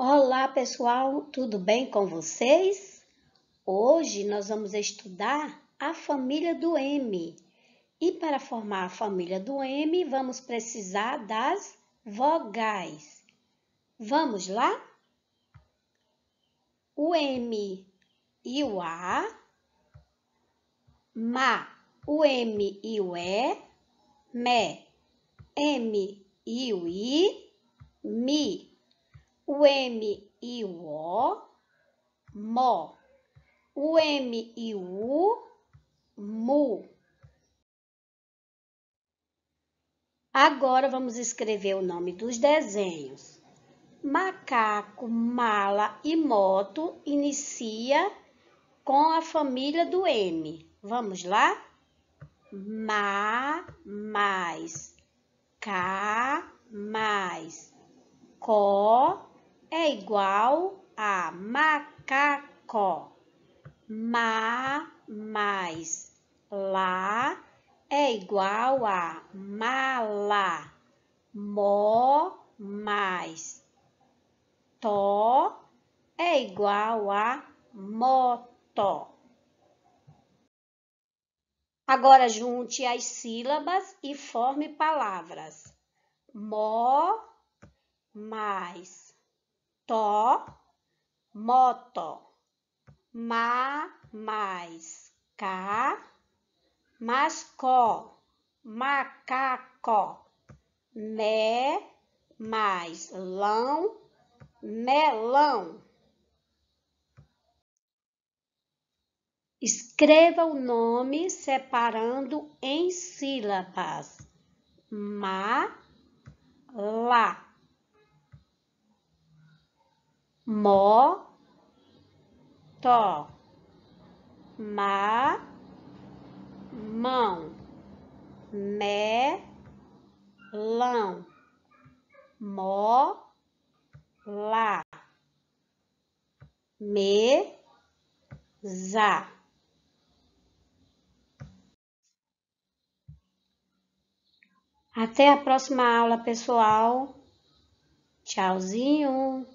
Olá pessoal, tudo bem com vocês? Hoje nós vamos estudar a família do M. E para formar a família do M, vamos precisar das vogais. Vamos lá? O M e o A, Ma, o M e o E, Me, M e o I, Mi, o M e o O, mó. O M e o U, mu. Agora vamos escrever o nome dos desenhos. Macaco, mala e moto inicia com a família do M. Vamos lá? Ma mais, ca mais, co é igual a macaco. Ma mais lá é igual a mala. Mo mais to é igual a moto. Agora junte as sílabas e forme palavras. Mo mais to, moto, ma mais ca, mascó, macaco, me mais lão, melão. Escreva o nome separando em sílabas. Ma, lá. mó, to, má, mão, mé, lão, mó, lá, me, za. Até a próxima aula, pessoal. Tchauzinho!